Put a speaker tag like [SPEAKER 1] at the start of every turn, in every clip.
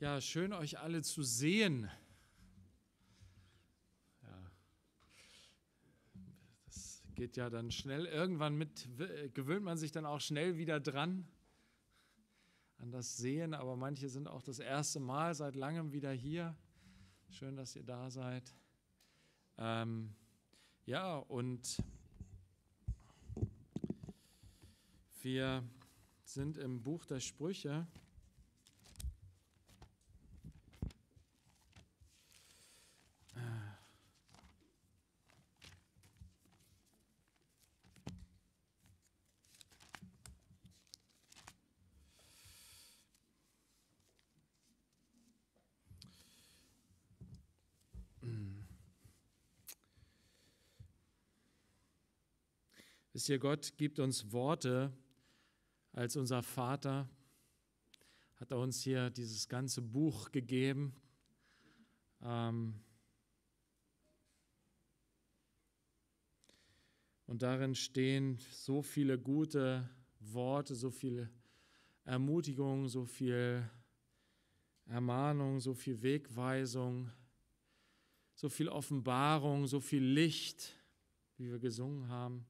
[SPEAKER 1] Ja, schön euch alle zu sehen. Ja. Das geht ja dann schnell. Irgendwann mit, gewöhnt man sich dann auch schnell wieder dran an das Sehen, aber manche sind auch das erste Mal seit langem wieder hier. Schön, dass ihr da seid. Ähm, ja, und wir sind im Buch der Sprüche. hier, Gott gibt uns Worte als unser Vater, hat er uns hier dieses ganze Buch gegeben. Ähm Und darin stehen so viele gute Worte, so viel Ermutigung, so viel Ermahnung, so viel Wegweisung, so viel Offenbarung, so viel Licht, wie wir gesungen haben.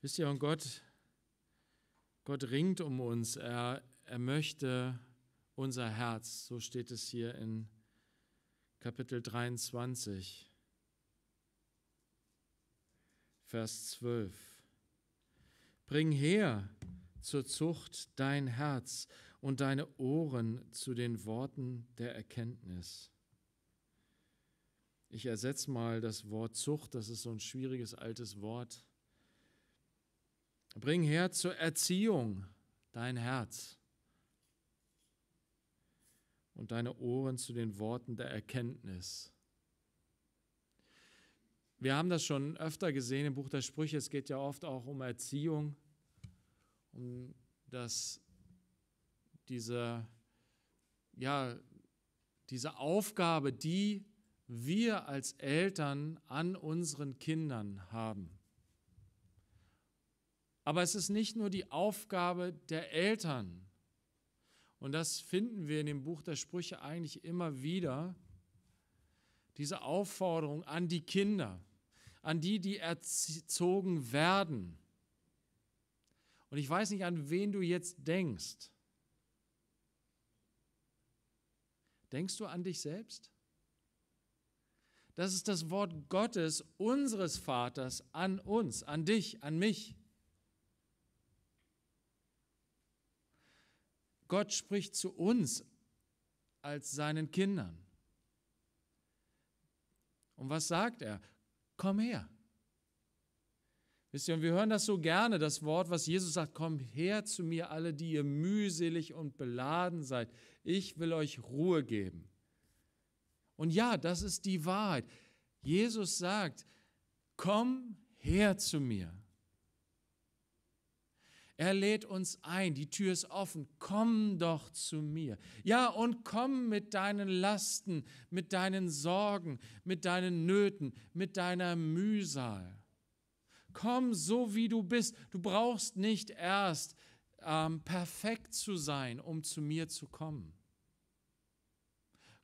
[SPEAKER 1] Wisst ihr, und Gott, Gott ringt um uns. Er, er möchte unser Herz. So steht es hier in Kapitel 23, Vers 12. Bring her zur Zucht dein Herz und deine Ohren zu den Worten der Erkenntnis. Ich ersetze mal das Wort Zucht, das ist so ein schwieriges altes Wort. Bring her zur Erziehung dein Herz und deine Ohren zu den Worten der Erkenntnis. Wir haben das schon öfter gesehen im Buch der Sprüche. Es geht ja oft auch um Erziehung, um das, diese, ja, diese Aufgabe, die wir als Eltern an unseren Kindern haben. Aber es ist nicht nur die Aufgabe der Eltern. Und das finden wir in dem Buch der Sprüche eigentlich immer wieder. Diese Aufforderung an die Kinder, an die, die erzogen werden. Und ich weiß nicht, an wen du jetzt denkst. Denkst du an dich selbst? Das ist das Wort Gottes, unseres Vaters, an uns, an dich, an mich. Gott spricht zu uns als seinen Kindern. Und was sagt er? Komm her. Wisst ihr, und wir hören das so gerne, das Wort, was Jesus sagt, komm her zu mir alle, die ihr mühselig und beladen seid. Ich will euch Ruhe geben. Und ja, das ist die Wahrheit. Jesus sagt, komm her zu mir. Er lädt uns ein, die Tür ist offen, komm doch zu mir. Ja, und komm mit deinen Lasten, mit deinen Sorgen, mit deinen Nöten, mit deiner Mühsal. Komm so, wie du bist. Du brauchst nicht erst ähm, perfekt zu sein, um zu mir zu kommen.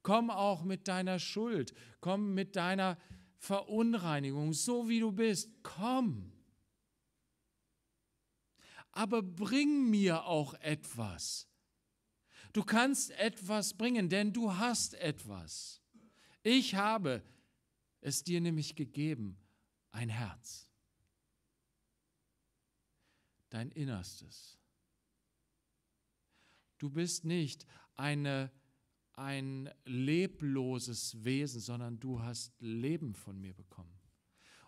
[SPEAKER 1] Komm auch mit deiner Schuld, komm mit deiner Verunreinigung, so wie du bist. Komm aber bring mir auch etwas. Du kannst etwas bringen, denn du hast etwas. Ich habe es dir nämlich gegeben, ein Herz, dein Innerstes. Du bist nicht eine, ein lebloses Wesen, sondern du hast Leben von mir bekommen.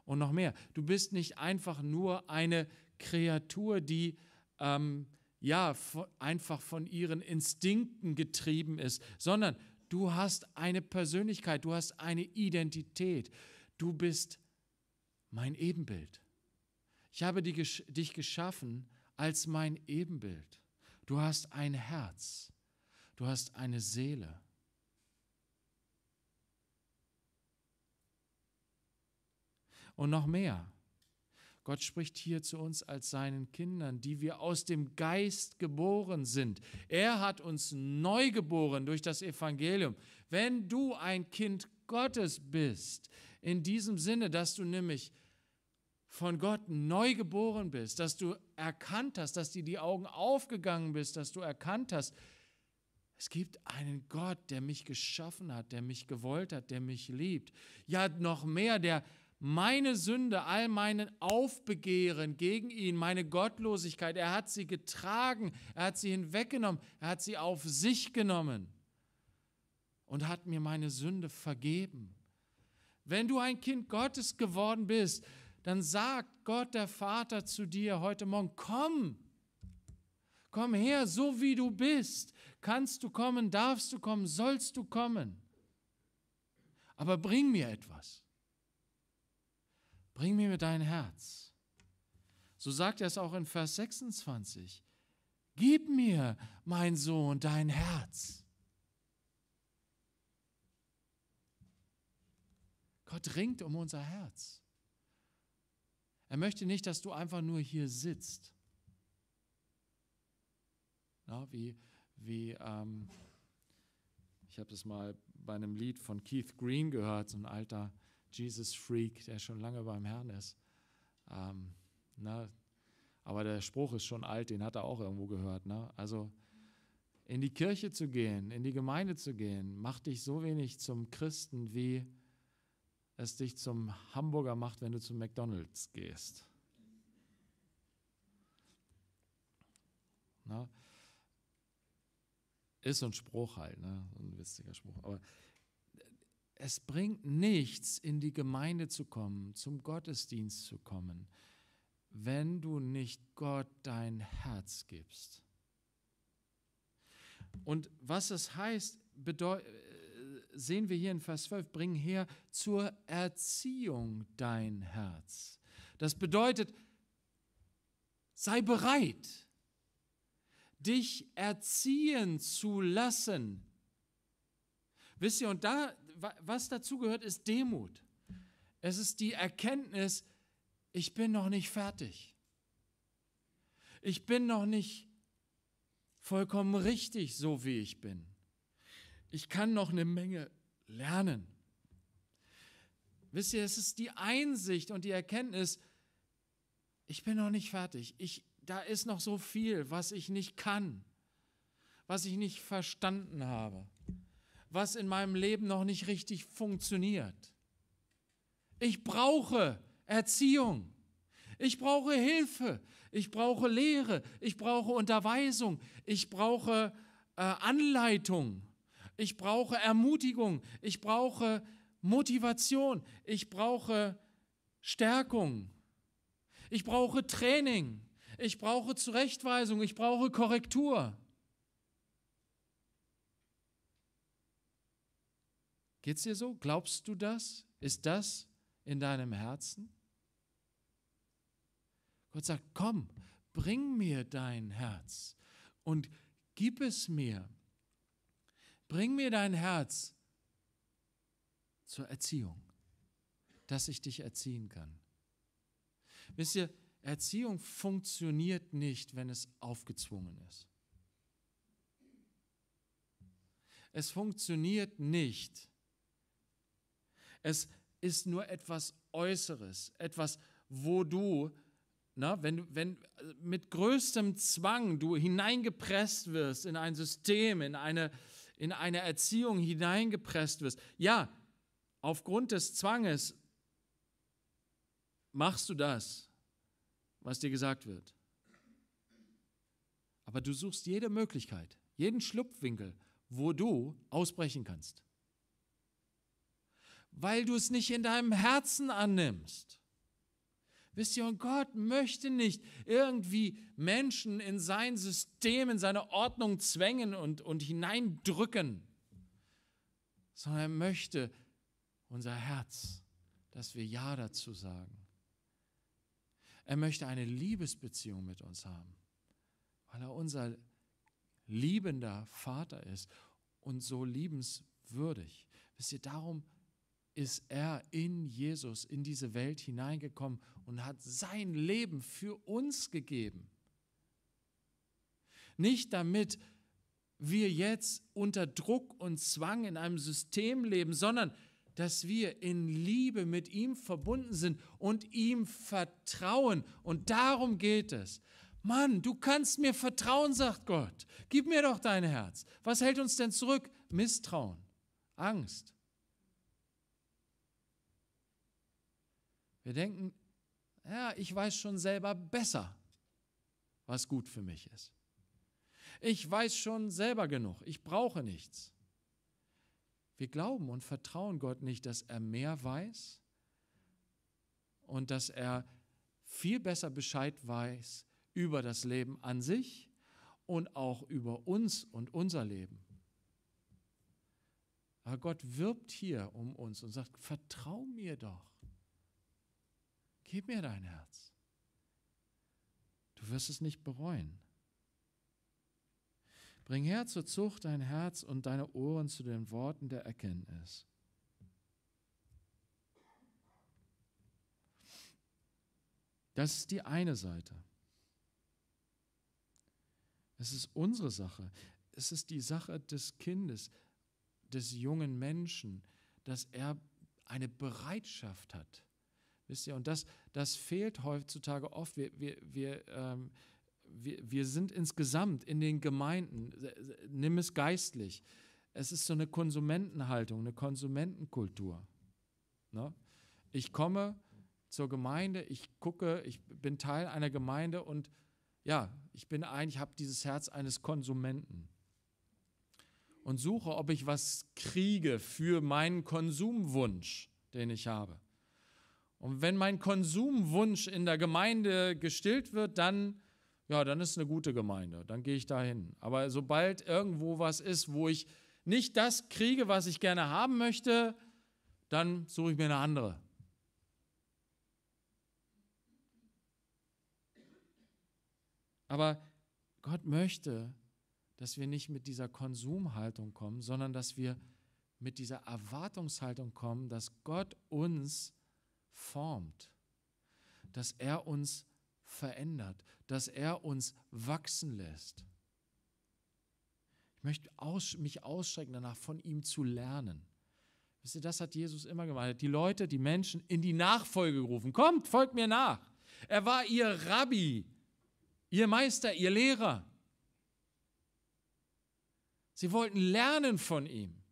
[SPEAKER 1] Und noch mehr, du bist nicht einfach nur eine Kreatur, die ähm, ja einfach von ihren Instinkten getrieben ist, sondern du hast eine Persönlichkeit, du hast eine Identität, du bist mein Ebenbild. Ich habe dich geschaffen als mein Ebenbild. Du hast ein Herz, du hast eine Seele. Und noch mehr. Gott spricht hier zu uns als seinen Kindern, die wir aus dem Geist geboren sind. Er hat uns neu geboren durch das Evangelium. Wenn du ein Kind Gottes bist, in diesem Sinne, dass du nämlich von Gott neu geboren bist, dass du erkannt hast, dass dir die Augen aufgegangen bist, dass du erkannt hast, es gibt einen Gott, der mich geschaffen hat, der mich gewollt hat, der mich liebt. Ja, noch mehr, der meine Sünde, all meinen Aufbegehren gegen ihn, meine Gottlosigkeit, er hat sie getragen, er hat sie hinweggenommen, er hat sie auf sich genommen und hat mir meine Sünde vergeben. Wenn du ein Kind Gottes geworden bist, dann sagt Gott der Vater zu dir heute Morgen, komm, komm her, so wie du bist. Kannst du kommen, darfst du kommen, sollst du kommen. Aber bring mir etwas. Bring mir dein Herz. So sagt er es auch in Vers 26. Gib mir, mein Sohn, dein Herz. Gott ringt um unser Herz. Er möchte nicht, dass du einfach nur hier sitzt. Na, wie, wie ähm, ich habe das mal bei einem Lied von Keith Green gehört, so ein alter Jesus-Freak, der schon lange beim Herrn ist. Ähm, na, ne? aber der Spruch ist schon alt, den hat er auch irgendwo gehört. Ne? Also in die Kirche zu gehen, in die Gemeinde zu gehen, macht dich so wenig zum Christen, wie es dich zum Hamburger macht, wenn du zum McDonald's gehst. Na? Ne? Ist so ein Spruch halt, ne? so ein witziger Spruch. Aber es bringt nichts, in die Gemeinde zu kommen, zum Gottesdienst zu kommen, wenn du nicht Gott dein Herz gibst. Und was es heißt, äh, sehen wir hier in Vers 12, bring her zur Erziehung dein Herz. Das bedeutet, sei bereit, dich erziehen zu lassen. Wisst ihr, und da, was dazu gehört, ist Demut. Es ist die Erkenntnis, ich bin noch nicht fertig. Ich bin noch nicht vollkommen richtig, so wie ich bin. Ich kann noch eine Menge lernen. Wisst ihr, es ist die Einsicht und die Erkenntnis, ich bin noch nicht fertig. Ich, da ist noch so viel, was ich nicht kann, was ich nicht verstanden habe was in meinem Leben noch nicht richtig funktioniert. Ich brauche Erziehung. Ich brauche Hilfe. Ich brauche Lehre. Ich brauche Unterweisung. Ich brauche äh, Anleitung. Ich brauche Ermutigung. Ich brauche Motivation. Ich brauche Stärkung. Ich brauche Training. Ich brauche Zurechtweisung. Ich brauche Korrektur. Geht es dir so? Glaubst du das? Ist das in deinem Herzen? Gott sagt, komm, bring mir dein Herz und gib es mir. Bring mir dein Herz zur Erziehung, dass ich dich erziehen kann. Wisst ihr, Erziehung funktioniert nicht, wenn es aufgezwungen ist. Es funktioniert nicht, wenn es ist nur etwas Äußeres, etwas, wo du, na, wenn, wenn mit größtem Zwang du hineingepresst wirst in ein System, in eine, in eine Erziehung hineingepresst wirst. Ja, aufgrund des Zwanges machst du das, was dir gesagt wird. Aber du suchst jede Möglichkeit, jeden Schlupfwinkel, wo du ausbrechen kannst weil du es nicht in deinem Herzen annimmst. Wisst ihr, und Gott möchte nicht irgendwie Menschen in sein System, in seine Ordnung zwängen und, und hineindrücken, sondern er möchte unser Herz, dass wir Ja dazu sagen. Er möchte eine Liebesbeziehung mit uns haben, weil er unser liebender Vater ist und so liebenswürdig. Wisst ihr, darum ist er in Jesus in diese Welt hineingekommen und hat sein Leben für uns gegeben. Nicht damit wir jetzt unter Druck und Zwang in einem System leben, sondern dass wir in Liebe mit ihm verbunden sind und ihm vertrauen. Und darum geht es. Mann, du kannst mir vertrauen, sagt Gott. Gib mir doch dein Herz. Was hält uns denn zurück? Misstrauen, Angst, Wir denken, ja, ich weiß schon selber besser, was gut für mich ist. Ich weiß schon selber genug, ich brauche nichts. Wir glauben und vertrauen Gott nicht, dass er mehr weiß und dass er viel besser Bescheid weiß über das Leben an sich und auch über uns und unser Leben. Aber Gott wirbt hier um uns und sagt, vertrau mir doch. Gib mir dein Herz. Du wirst es nicht bereuen. Bring her zur Zucht dein Herz und deine Ohren zu den Worten der Erkenntnis. Das ist die eine Seite. Es ist unsere Sache. Es ist die Sache des Kindes, des jungen Menschen, dass er eine Bereitschaft hat, Wisst ihr, und das, das fehlt heutzutage oft. Wir, wir, wir, ähm, wir, wir sind insgesamt in den Gemeinden, nimm es geistlich. Es ist so eine Konsumentenhaltung, eine Konsumentenkultur. Ne? Ich komme zur Gemeinde, ich gucke, ich bin Teil einer Gemeinde und ja, ich bin ein, ich habe dieses Herz eines Konsumenten und suche, ob ich was kriege für meinen Konsumwunsch, den ich habe. Und wenn mein Konsumwunsch in der Gemeinde gestillt wird, dann, ja, dann ist eine gute Gemeinde, dann gehe ich dahin. Aber sobald irgendwo was ist, wo ich nicht das kriege, was ich gerne haben möchte, dann suche ich mir eine andere. Aber Gott möchte, dass wir nicht mit dieser Konsumhaltung kommen, sondern dass wir mit dieser Erwartungshaltung kommen, dass Gott uns formt, dass er uns verändert, dass er uns wachsen lässt. Ich möchte aus, mich ausstrecken danach, von ihm zu lernen. Wisst ihr, das hat Jesus immer gemacht. die Leute, die Menschen in die Nachfolge gerufen. Kommt, folgt mir nach. Er war ihr Rabbi, ihr Meister, ihr Lehrer. Sie wollten lernen von ihm.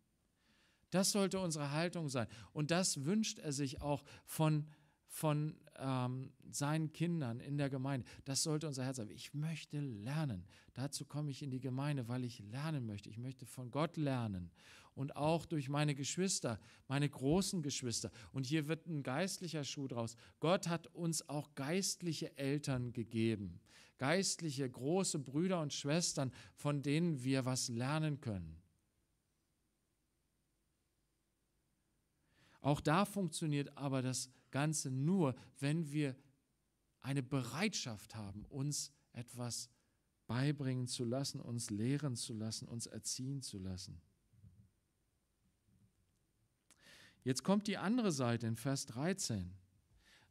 [SPEAKER 1] Das sollte unsere Haltung sein. Und das wünscht er sich auch von, von ähm, seinen Kindern in der Gemeinde. Das sollte unser Herz sein. Ich möchte lernen. Dazu komme ich in die Gemeinde, weil ich lernen möchte. Ich möchte von Gott lernen. Und auch durch meine Geschwister, meine großen Geschwister. Und hier wird ein geistlicher Schuh draus. Gott hat uns auch geistliche Eltern gegeben. Geistliche, große Brüder und Schwestern, von denen wir was lernen können. Auch da funktioniert aber das Ganze nur, wenn wir eine Bereitschaft haben, uns etwas beibringen zu lassen, uns lehren zu lassen, uns erziehen zu lassen. Jetzt kommt die andere Seite in Vers 13.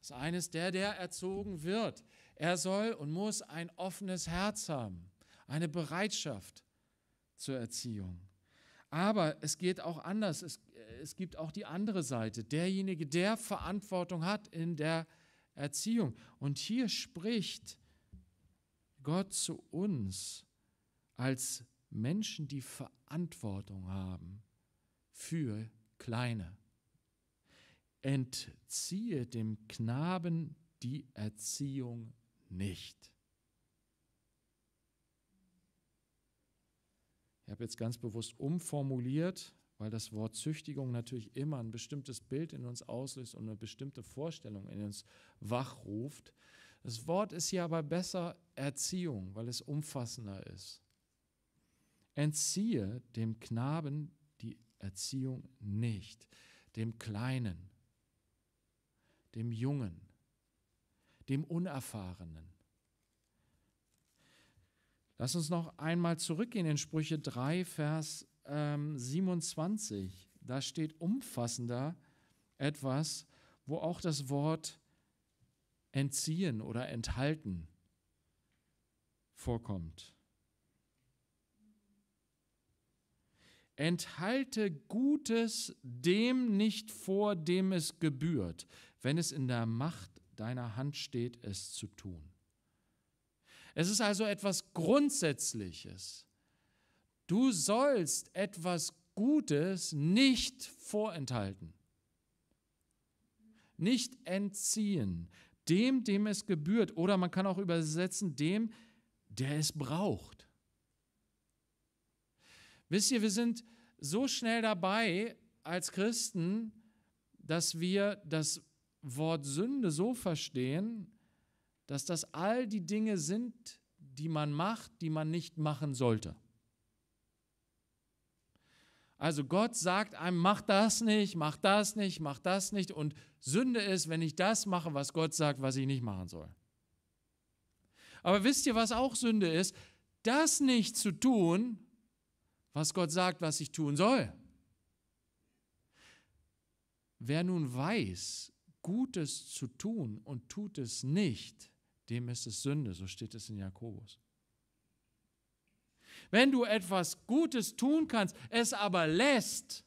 [SPEAKER 1] Das eine ist der, der erzogen wird. Er soll und muss ein offenes Herz haben, eine Bereitschaft zur Erziehung. Aber es geht auch anders. Es, es gibt auch die andere Seite, derjenige, der Verantwortung hat in der Erziehung. Und hier spricht Gott zu uns als Menschen, die Verantwortung haben für Kleine. Entziehe dem Knaben die Erziehung nicht. Ich habe jetzt ganz bewusst umformuliert, weil das Wort Züchtigung natürlich immer ein bestimmtes Bild in uns auslöst und eine bestimmte Vorstellung in uns wachruft. Das Wort ist hier aber besser Erziehung, weil es umfassender ist. Entziehe dem Knaben die Erziehung nicht, dem Kleinen, dem Jungen, dem Unerfahrenen. Lass uns noch einmal zurückgehen in Sprüche 3, Vers ähm, 27, da steht umfassender etwas, wo auch das Wort entziehen oder enthalten vorkommt. Enthalte Gutes dem nicht vor, dem es gebührt, wenn es in der Macht deiner Hand steht, es zu tun. Es ist also etwas Grundsätzliches. Du sollst etwas Gutes nicht vorenthalten, nicht entziehen, dem, dem es gebührt. Oder man kann auch übersetzen, dem, der es braucht. Wisst ihr, wir sind so schnell dabei als Christen, dass wir das Wort Sünde so verstehen, dass das all die Dinge sind, die man macht, die man nicht machen sollte. Also Gott sagt einem, mach das nicht, mach das nicht, mach das nicht. Und Sünde ist, wenn ich das mache, was Gott sagt, was ich nicht machen soll. Aber wisst ihr, was auch Sünde ist? Das nicht zu tun, was Gott sagt, was ich tun soll. Wer nun weiß, Gutes zu tun und tut es nicht, dem ist es Sünde, so steht es in Jakobus. Wenn du etwas Gutes tun kannst, es aber lässt,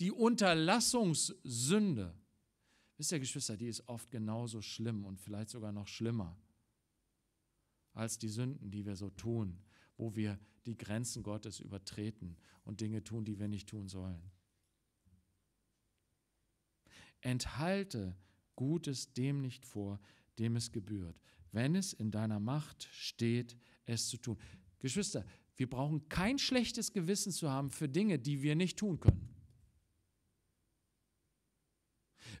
[SPEAKER 1] die Unterlassungssünde, wisst ihr Geschwister, die ist oft genauso schlimm und vielleicht sogar noch schlimmer als die Sünden, die wir so tun, wo wir die Grenzen Gottes übertreten und Dinge tun, die wir nicht tun sollen. Enthalte Gutes dem nicht vor, dem es gebührt, wenn es in deiner Macht steht, es zu tun. Geschwister, wir brauchen kein schlechtes Gewissen zu haben für Dinge, die wir nicht tun können.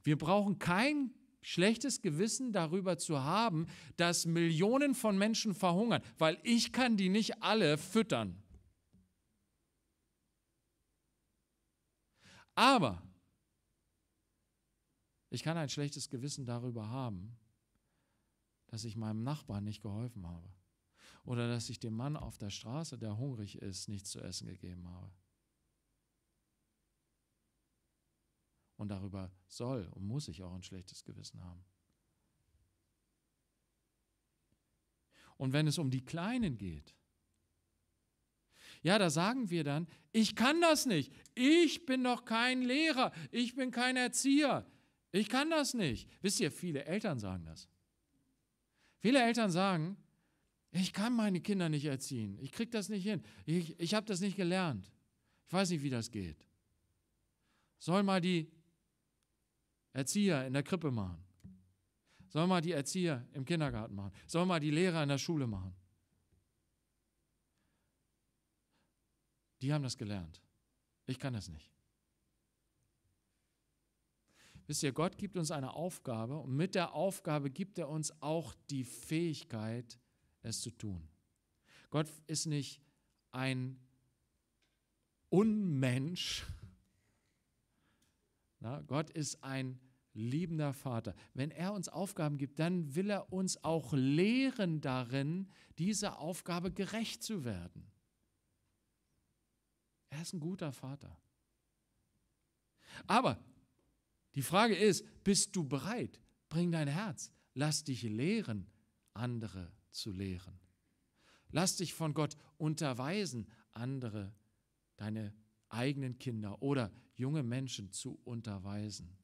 [SPEAKER 1] Wir brauchen kein schlechtes Gewissen darüber zu haben, dass Millionen von Menschen verhungern, weil ich kann die nicht alle füttern. Aber ich kann ein schlechtes Gewissen darüber haben, dass ich meinem Nachbarn nicht geholfen habe oder dass ich dem Mann auf der Straße, der hungrig ist, nichts zu essen gegeben habe. Und darüber soll und muss ich auch ein schlechtes Gewissen haben. Und wenn es um die Kleinen geht, ja, da sagen wir dann, ich kann das nicht, ich bin doch kein Lehrer, ich bin kein Erzieher, ich kann das nicht. Wisst ihr, viele Eltern sagen das. Viele Eltern sagen, ich kann meine Kinder nicht erziehen. Ich kriege das nicht hin. Ich, ich habe das nicht gelernt. Ich weiß nicht, wie das geht. Soll mal die Erzieher in der Krippe machen. Soll mal die Erzieher im Kindergarten machen. Soll mal die Lehrer in der Schule machen. Die haben das gelernt. Ich kann das nicht. Wisst ihr, Gott gibt uns eine Aufgabe und mit der Aufgabe gibt er uns auch die Fähigkeit, es zu tun. Gott ist nicht ein Unmensch. Na, Gott ist ein liebender Vater. Wenn er uns Aufgaben gibt, dann will er uns auch lehren darin, dieser Aufgabe gerecht zu werden. Er ist ein guter Vater. Aber die Frage ist, bist du bereit? Bring dein Herz, lass dich lehren, andere zu lehren. Lass dich von Gott unterweisen, andere, deine eigenen Kinder oder junge Menschen zu unterweisen.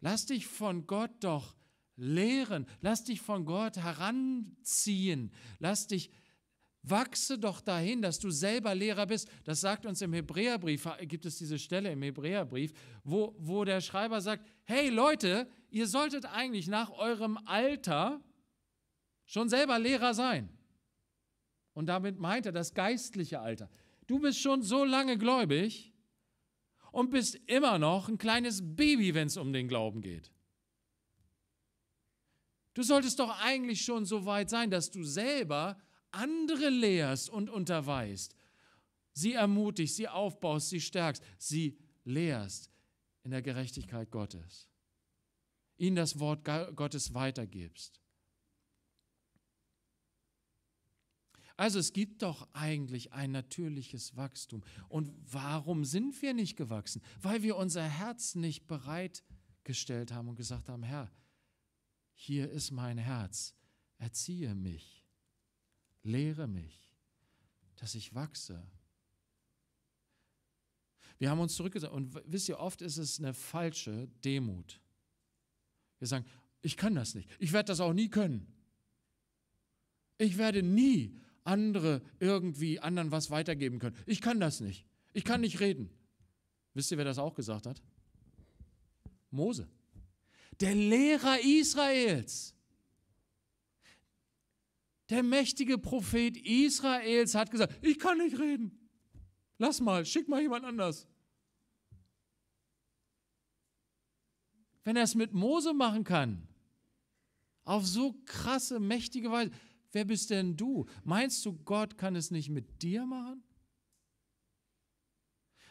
[SPEAKER 1] Lass dich von Gott doch lehren, lass dich von Gott heranziehen, lass dich Wachse doch dahin, dass du selber Lehrer bist. Das sagt uns im Hebräerbrief, gibt es diese Stelle im Hebräerbrief, wo, wo der Schreiber sagt, hey Leute, ihr solltet eigentlich nach eurem Alter schon selber Lehrer sein. Und damit meint er das geistliche Alter. Du bist schon so lange gläubig und bist immer noch ein kleines Baby, wenn es um den Glauben geht. Du solltest doch eigentlich schon so weit sein, dass du selber andere lehrst und unterweist, sie ermutigst, sie aufbaust, sie stärkst, sie lehrst in der Gerechtigkeit Gottes, ihnen das Wort Gottes weitergibst. Also es gibt doch eigentlich ein natürliches Wachstum. Und warum sind wir nicht gewachsen? Weil wir unser Herz nicht bereitgestellt haben und gesagt haben, Herr, hier ist mein Herz, erziehe mich, lehre mich, dass ich wachse. Wir haben uns zurückgesagt und wisst ihr, oft ist es eine falsche Demut. Wir sagen, ich kann das nicht, ich werde das auch nie können. Ich werde nie andere irgendwie anderen was weitergeben können. Ich kann das nicht. Ich kann nicht reden. Wisst ihr, wer das auch gesagt hat? Mose. Der Lehrer Israels. Der mächtige Prophet Israels hat gesagt, ich kann nicht reden. Lass mal, schick mal jemand anders. Wenn er es mit Mose machen kann, auf so krasse, mächtige Weise, Wer bist denn du? Meinst du, Gott kann es nicht mit dir machen?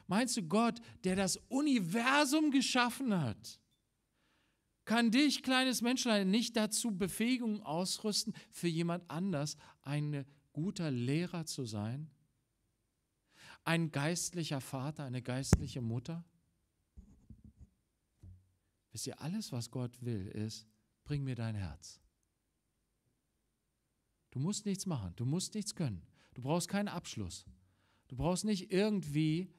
[SPEAKER 1] Meinst du, Gott, der das Universum geschaffen hat, kann dich, kleines Menschlein, nicht dazu Befähigung ausrüsten, für jemand anders ein guter Lehrer zu sein? Ein geistlicher Vater, eine geistliche Mutter? Wisst ihr, alles, was Gott will, ist, bring mir dein Herz. Du musst nichts machen, du musst nichts können. Du brauchst keinen Abschluss. Du brauchst nicht irgendwie,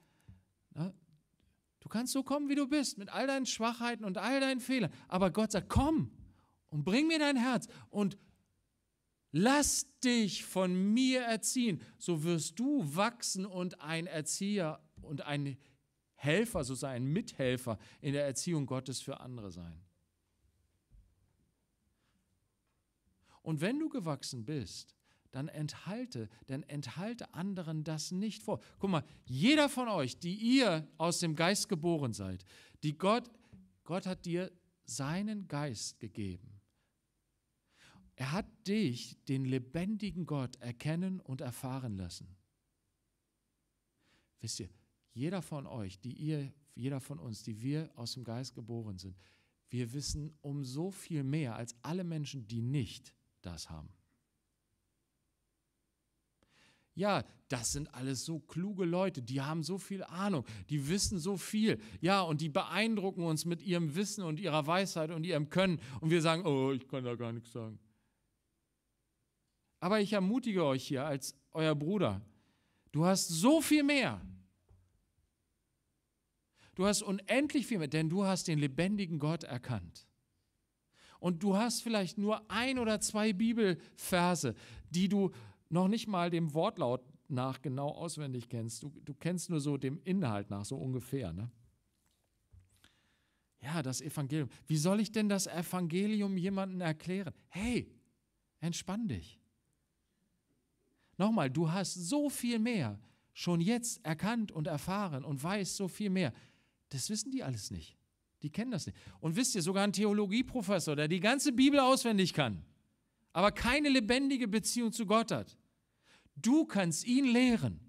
[SPEAKER 1] na, ne? du kannst so kommen, wie du bist, mit all deinen Schwachheiten und all deinen Fehlern. Aber Gott sagt, komm und bring mir dein Herz und lass dich von mir erziehen. So wirst du wachsen und ein Erzieher und ein Helfer, sozusagen ein Mithelfer in der Erziehung Gottes für andere sein. Und wenn du gewachsen bist, dann enthalte, dann enthalte anderen das nicht vor. Guck mal, jeder von euch, die ihr aus dem Geist geboren seid, die Gott, Gott hat dir seinen Geist gegeben. Er hat dich, den lebendigen Gott, erkennen und erfahren lassen. Wisst ihr, jeder von euch, die ihr, jeder von uns, die wir aus dem Geist geboren sind, wir wissen um so viel mehr als alle Menschen, die nicht das haben. Ja, das sind alles so kluge Leute, die haben so viel Ahnung, die wissen so viel. Ja, und die beeindrucken uns mit ihrem Wissen und ihrer Weisheit und ihrem Können. Und wir sagen, oh, ich kann da gar nichts sagen. Aber ich ermutige euch hier als euer Bruder. Du hast so viel mehr. Du hast unendlich viel mehr, denn du hast den lebendigen Gott erkannt und du hast vielleicht nur ein oder zwei Bibelverse, die du noch nicht mal dem Wortlaut nach genau auswendig kennst. Du, du kennst nur so dem Inhalt nach, so ungefähr. Ne? Ja, das Evangelium. Wie soll ich denn das Evangelium jemandem erklären? Hey, entspann dich. Nochmal, du hast so viel mehr schon jetzt erkannt und erfahren und weißt so viel mehr. Das wissen die alles nicht. Die kennen das nicht. Und wisst ihr, sogar ein Theologieprofessor, der die ganze Bibel auswendig kann, aber keine lebendige Beziehung zu Gott hat, du kannst ihn lehren.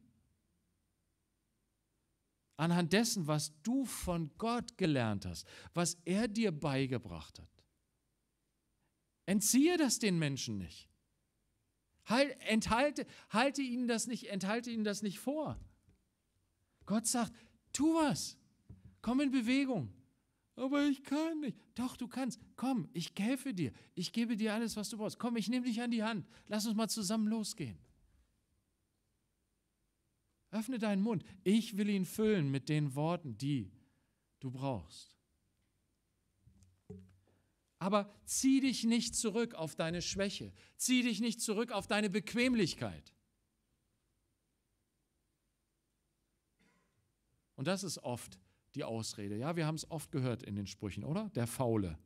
[SPEAKER 1] Anhand dessen, was du von Gott gelernt hast, was er dir beigebracht hat. Entziehe das den Menschen nicht. Halt, enthalte, halte ihnen das nicht, enthalte ihnen das nicht vor. Gott sagt, tu was, komm in Bewegung. Aber ich kann nicht. Doch, du kannst. Komm, ich helfe dir. Ich gebe dir alles, was du brauchst. Komm, ich nehme dich an die Hand. Lass uns mal zusammen losgehen. Öffne deinen Mund. Ich will ihn füllen mit den Worten, die du brauchst. Aber zieh dich nicht zurück auf deine Schwäche. Zieh dich nicht zurück auf deine Bequemlichkeit. Und das ist oft die Ausrede. Ja, wir haben es oft gehört in den Sprüchen, oder? Der Faule.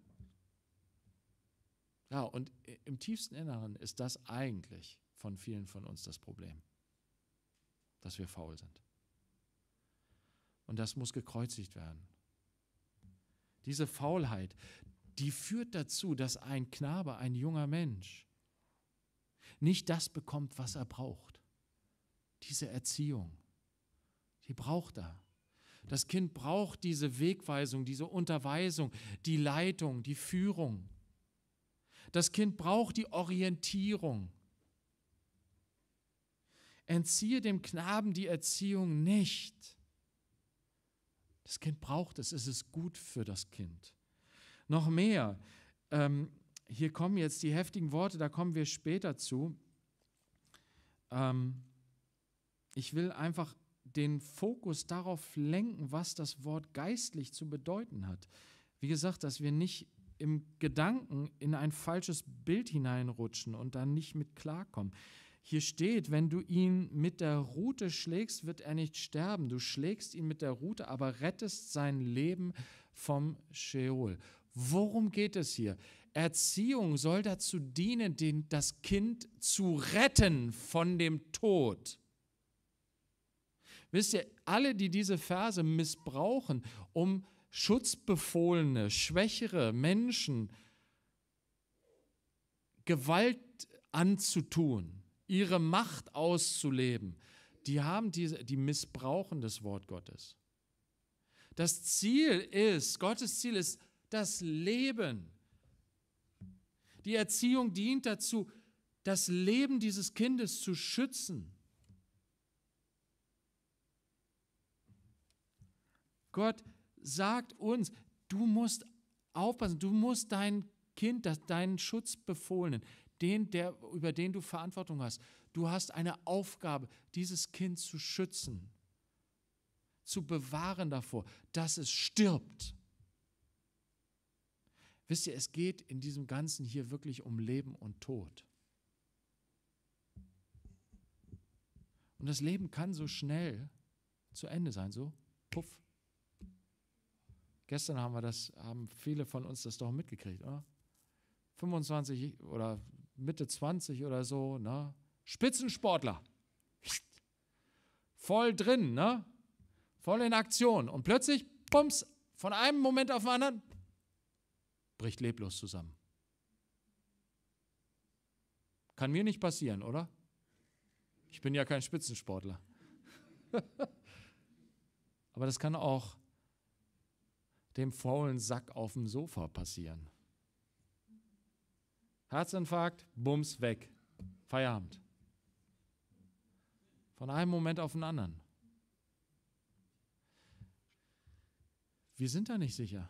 [SPEAKER 1] Ja, und im tiefsten Inneren ist das eigentlich von vielen von uns das Problem, dass wir faul sind. Und das muss gekreuzigt werden. Diese Faulheit, die führt dazu, dass ein Knabe, ein junger Mensch nicht das bekommt, was er braucht. Diese Erziehung, die braucht er. Das Kind braucht diese Wegweisung, diese Unterweisung, die Leitung, die Führung. Das Kind braucht die Orientierung. Entziehe dem Knaben die Erziehung nicht. Das Kind braucht es, es ist gut für das Kind. Noch mehr, ähm, hier kommen jetzt die heftigen Worte, da kommen wir später zu. Ähm, ich will einfach den Fokus darauf lenken, was das Wort geistlich zu bedeuten hat. Wie gesagt, dass wir nicht im Gedanken in ein falsches Bild hineinrutschen und dann nicht mit klarkommen. Hier steht, wenn du ihn mit der Rute schlägst, wird er nicht sterben. Du schlägst ihn mit der Rute, aber rettest sein Leben vom Scheol. Worum geht es hier? Erziehung soll dazu dienen, den, das Kind zu retten von dem Tod. Wisst ihr, alle, die diese Verse missbrauchen, um schutzbefohlene, schwächere Menschen Gewalt anzutun, ihre Macht auszuleben, die haben diese, die missbrauchen das Wort Gottes. Das Ziel ist, Gottes Ziel ist das Leben. Die Erziehung dient dazu, das Leben dieses Kindes zu schützen. Gott sagt uns, du musst aufpassen, du musst dein Kind, deinen Schutzbefohlenen, den, der, über den du Verantwortung hast, du hast eine Aufgabe, dieses Kind zu schützen, zu bewahren davor, dass es stirbt. Wisst ihr, es geht in diesem Ganzen hier wirklich um Leben und Tod. Und das Leben kann so schnell zu Ende sein, so puff, Gestern haben wir das, haben viele von uns das doch mitgekriegt, oder? 25 oder Mitte 20 oder so, ne? Spitzensportler. Voll drin, ne? Voll in Aktion. Und plötzlich, bums, von einem Moment auf den anderen, bricht leblos zusammen. Kann mir nicht passieren, oder? Ich bin ja kein Spitzensportler. Aber das kann auch dem faulen Sack auf dem Sofa passieren. Herzinfarkt, bums, weg. Feierabend. Von einem Moment auf den anderen. Wir sind da nicht sicher.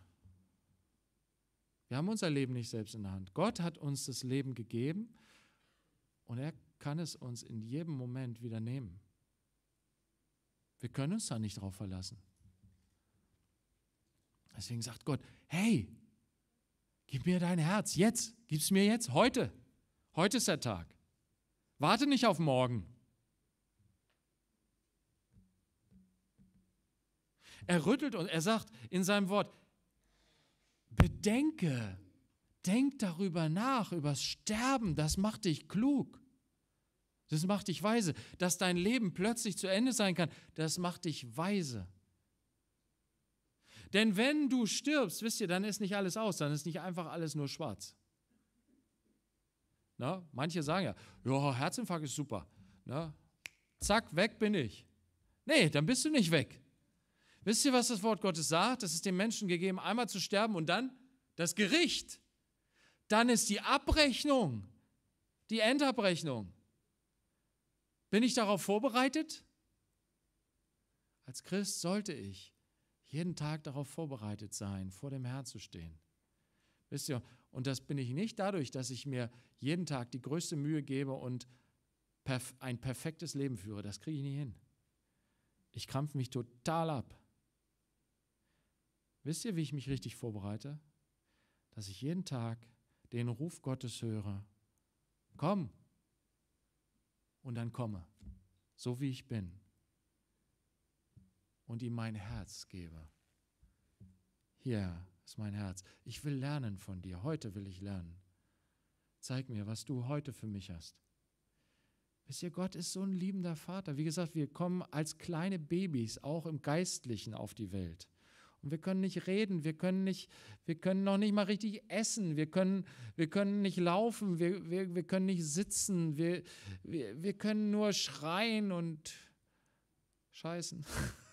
[SPEAKER 1] Wir haben unser Leben nicht selbst in der Hand. Gott hat uns das Leben gegeben und er kann es uns in jedem Moment wieder nehmen. Wir können uns da nicht drauf verlassen. Deswegen sagt Gott, hey, gib mir dein Herz, jetzt, gib es mir jetzt, heute. Heute ist der Tag. Warte nicht auf morgen. Er rüttelt und er sagt in seinem Wort, bedenke, denk darüber nach, übers Sterben, das macht dich klug. Das macht dich weise. Dass dein Leben plötzlich zu Ende sein kann, das macht dich weise. Denn wenn du stirbst, wisst ihr, dann ist nicht alles aus, dann ist nicht einfach alles nur schwarz. Na, manche sagen ja, ja, Herzinfarkt ist super. Na, zack, weg bin ich. Nee, dann bist du nicht weg. Wisst ihr, was das Wort Gottes sagt? Es ist dem Menschen gegeben, einmal zu sterben und dann das Gericht. Dann ist die Abrechnung, die Endabrechnung. Bin ich darauf vorbereitet? Als Christ sollte ich jeden Tag darauf vorbereitet sein, vor dem Herrn zu stehen. Wisst ihr, und das bin ich nicht dadurch, dass ich mir jeden Tag die größte Mühe gebe und perf ein perfektes Leben führe. Das kriege ich nie hin. Ich krampfe mich total ab. Wisst ihr, wie ich mich richtig vorbereite? Dass ich jeden Tag den Ruf Gottes höre. Komm! Und dann komme, so wie ich bin und ihm mein Herz gebe. Hier ist mein Herz. Ich will lernen von dir. Heute will ich lernen. Zeig mir, was du heute für mich hast. Wisst ihr, Gott ist so ein liebender Vater. Wie gesagt, wir kommen als kleine Babys auch im Geistlichen auf die Welt. Und wir können nicht reden, wir können, nicht, wir können noch nicht mal richtig essen, wir können, wir können nicht laufen, wir, wir, wir können nicht sitzen, wir, wir, wir können nur schreien und scheißen.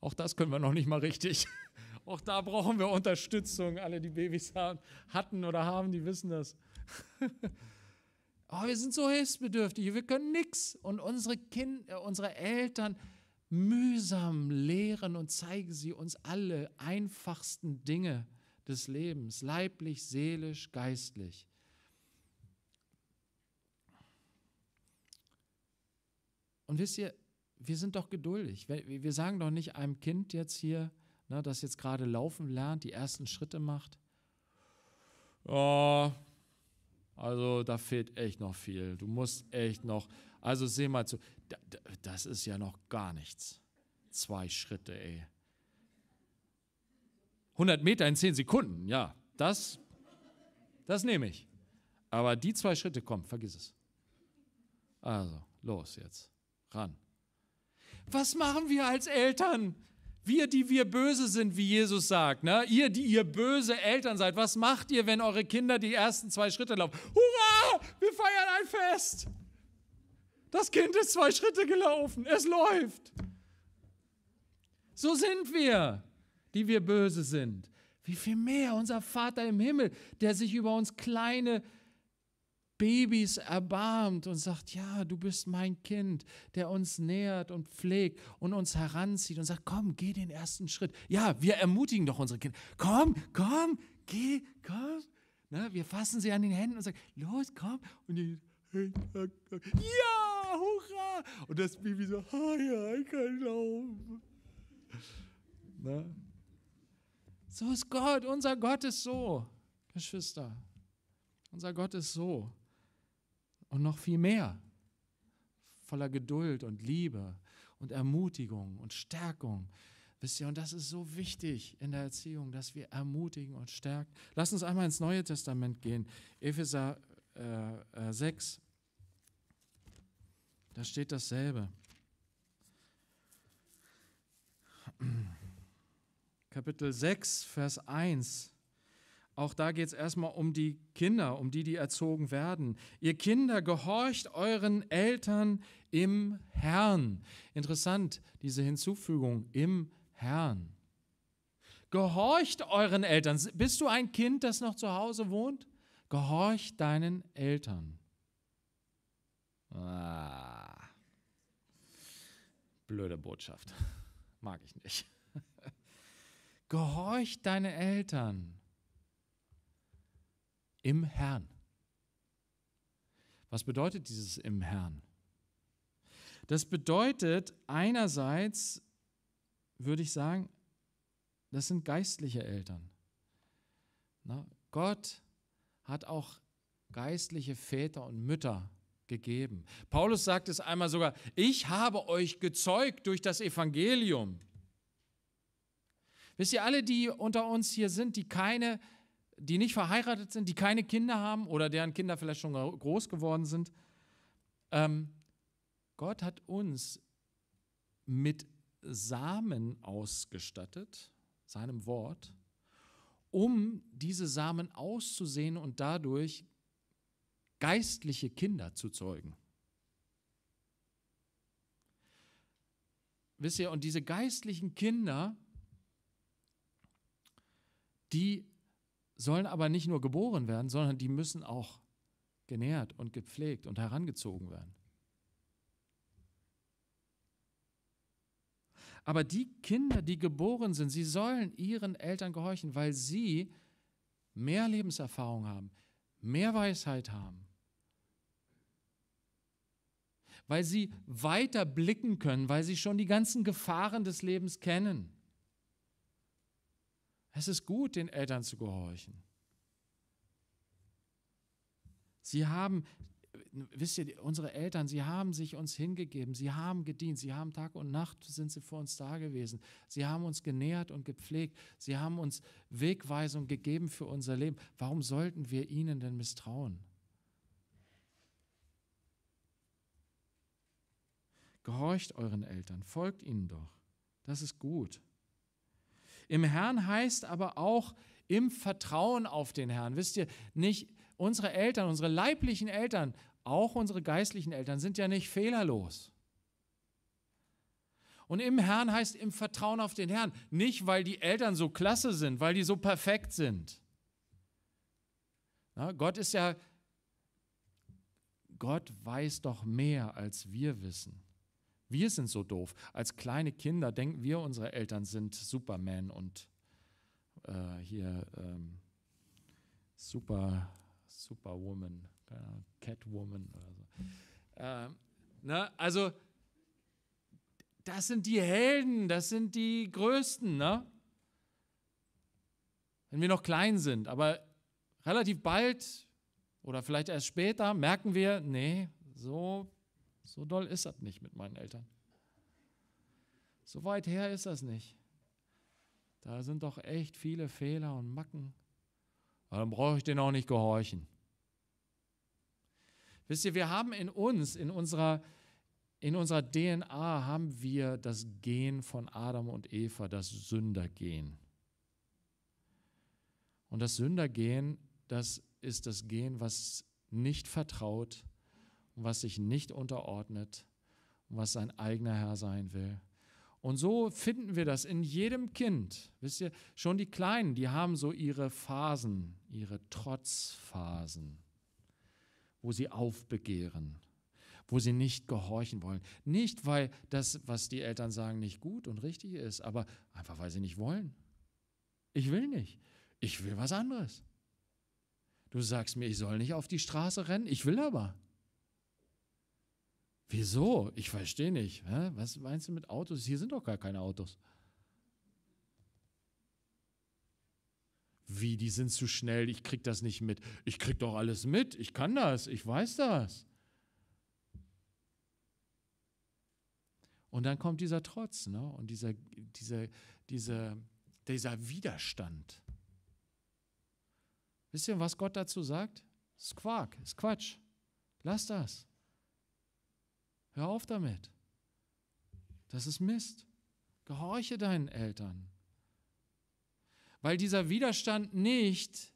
[SPEAKER 1] Auch das können wir noch nicht mal richtig. Auch da brauchen wir Unterstützung. Alle, die Babys haben, hatten oder haben, die wissen das. Aber oh, wir sind so hilfsbedürftig, wir können nichts. Und unsere, kind, äh, unsere Eltern mühsam lehren und zeigen sie uns alle einfachsten Dinge des Lebens, leiblich, seelisch, geistlich. Und wisst ihr, wir sind doch geduldig. Wir, sagen doch nicht einem Kind jetzt hier, ne, das jetzt gerade laufen lernt, die ersten Schritte macht. Oh, also da fehlt echt noch viel. Du musst echt noch. Also seh mal zu. Das ist ja noch gar nichts. Zwei Schritte, ey. 100 Meter in 10 Sekunden, ja. Das, das nehme ich. Aber die zwei Schritte, kommen, vergiss es. Also, los jetzt. Ran. Was machen wir als Eltern? Wir, die wir böse sind, wie Jesus sagt, ne? ihr, die ihr böse Eltern seid, was macht ihr, wenn eure Kinder die ersten zwei Schritte laufen? Hurra, wir feiern ein Fest. Das Kind ist zwei Schritte gelaufen, es läuft. So sind wir, die wir böse sind. Wie viel mehr unser Vater im Himmel, der sich über uns kleine Babys erbarmt und sagt, ja, du bist mein Kind, der uns nährt und pflegt und uns heranzieht und sagt, komm, geh den ersten Schritt. Ja, wir ermutigen doch unsere Kinder. Komm, komm, geh, komm. Ne, wir fassen sie an den Händen und sagen, los, komm. Und die, ja, hurra. Und das Baby so, oh ja, ich kann laufen. Ne? So ist Gott, unser Gott ist so, Geschwister. Unser Gott ist so und noch viel mehr, voller Geduld und Liebe und Ermutigung und Stärkung. Wisst ihr, und das ist so wichtig in der Erziehung, dass wir ermutigen und stärken. Lass uns einmal ins Neue Testament gehen. Epheser äh, äh, 6. Da steht dasselbe. Kapitel 6, Vers 1. Auch da geht es erstmal um die Kinder, um die, die erzogen werden. Ihr Kinder, gehorcht euren Eltern im Herrn. Interessant, diese Hinzufügung im Herrn. Gehorcht euren Eltern. Bist du ein Kind, das noch zu Hause wohnt? Gehorcht deinen Eltern. Ah, blöde Botschaft. Mag ich nicht. Gehorcht deine Eltern. Im Herrn. Was bedeutet dieses im Herrn? Das bedeutet einerseits, würde ich sagen, das sind geistliche Eltern. Na, Gott hat auch geistliche Väter und Mütter gegeben. Paulus sagt es einmal sogar, ich habe euch gezeugt durch das Evangelium. Wisst ihr, alle, die unter uns hier sind, die keine die nicht verheiratet sind, die keine Kinder haben oder deren Kinder vielleicht schon groß geworden sind. Ähm, Gott hat uns mit Samen ausgestattet, seinem Wort, um diese Samen auszusehen und dadurch geistliche Kinder zu zeugen. Wisst ihr, und diese geistlichen Kinder, die sollen aber nicht nur geboren werden, sondern die müssen auch genährt und gepflegt und herangezogen werden. Aber die Kinder, die geboren sind, sie sollen ihren Eltern gehorchen, weil sie mehr Lebenserfahrung haben, mehr Weisheit haben, weil sie weiter blicken können, weil sie schon die ganzen Gefahren des Lebens kennen. Es ist gut, den Eltern zu gehorchen. Sie haben, wisst ihr, unsere Eltern, sie haben sich uns hingegeben, sie haben gedient, sie haben Tag und Nacht sind sie vor uns da gewesen. Sie haben uns genährt und gepflegt, sie haben uns Wegweisung gegeben für unser Leben. Warum sollten wir ihnen denn misstrauen? Gehorcht euren Eltern, folgt ihnen doch. Das ist gut. Im Herrn heißt aber auch im Vertrauen auf den Herrn. Wisst ihr, nicht unsere Eltern, unsere leiblichen Eltern, auch unsere geistlichen Eltern sind ja nicht fehlerlos. Und im Herrn heißt im Vertrauen auf den Herrn. Nicht, weil die Eltern so klasse sind, weil die so perfekt sind. Na, Gott ist ja, Gott weiß doch mehr, als wir wissen. Wir sind so doof. Als kleine Kinder denken wir, unsere Eltern sind Superman und äh, hier ähm, Super, Superwoman, Catwoman oder so. Ähm, ne? Also, das sind die Helden, das sind die Größten, ne? Wenn wir noch klein sind, aber relativ bald oder vielleicht erst später merken wir, nee, so so doll ist das nicht mit meinen Eltern. So weit her ist das nicht. Da sind doch echt viele Fehler und Macken. dann brauche ich denen auch nicht gehorchen. Wisst ihr, wir haben in uns, in unserer, in unserer DNA haben wir das Gen von Adam und Eva, das Sündergen. Und das Sündergen, das ist das Gen, was nicht vertraut, was sich nicht unterordnet was sein eigener Herr sein will. Und so finden wir das in jedem Kind. Wisst ihr, schon die Kleinen, die haben so ihre Phasen, ihre Trotzphasen, wo sie aufbegehren, wo sie nicht gehorchen wollen. Nicht, weil das, was die Eltern sagen, nicht gut und richtig ist, aber einfach, weil sie nicht wollen. Ich will nicht. Ich will was anderes. Du sagst mir, ich soll nicht auf die Straße rennen, ich will aber. Wieso? Ich verstehe nicht. Hä? Was meinst du mit Autos? Hier sind doch gar keine Autos. Wie, die sind zu schnell, ich krieg das nicht mit. Ich krieg doch alles mit, ich kann das, ich weiß das. Und dann kommt dieser Trotz ne? und dieser, dieser, dieser, dieser Widerstand. Wisst ihr, was Gott dazu sagt? Das ist Quark, ist Quatsch. Lass das. Hör auf damit. Das ist Mist. Gehorche deinen Eltern. Weil dieser Widerstand nicht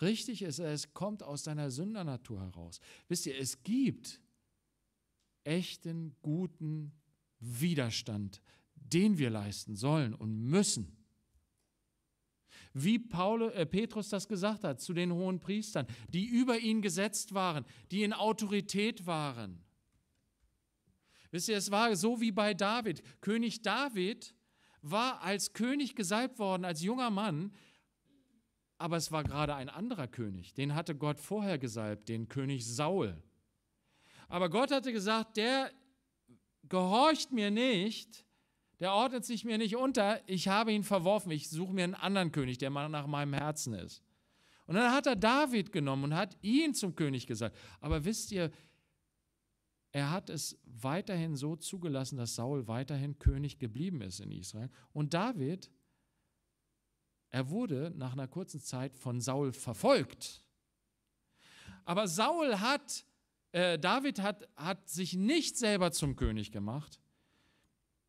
[SPEAKER 1] richtig ist, es kommt aus deiner Sündernatur heraus. Wisst ihr, es gibt echten, guten Widerstand, den wir leisten sollen und müssen. Wie Paulus, äh, Petrus das gesagt hat zu den hohen Priestern, die über ihn gesetzt waren, die in Autorität waren. Wisst ihr, es war so wie bei David. König David war als König gesalbt worden, als junger Mann, aber es war gerade ein anderer König. Den hatte Gott vorher gesalbt, den König Saul. Aber Gott hatte gesagt, der gehorcht mir nicht, der ordnet sich mir nicht unter, ich habe ihn verworfen, ich suche mir einen anderen König, der mal nach meinem Herzen ist. Und dann hat er David genommen und hat ihn zum König gesagt. Aber wisst ihr, er hat es weiterhin so zugelassen, dass Saul weiterhin König geblieben ist in Israel. Und David, er wurde nach einer kurzen Zeit von Saul verfolgt. Aber Saul hat, äh, David hat, hat sich nicht selber zum König gemacht.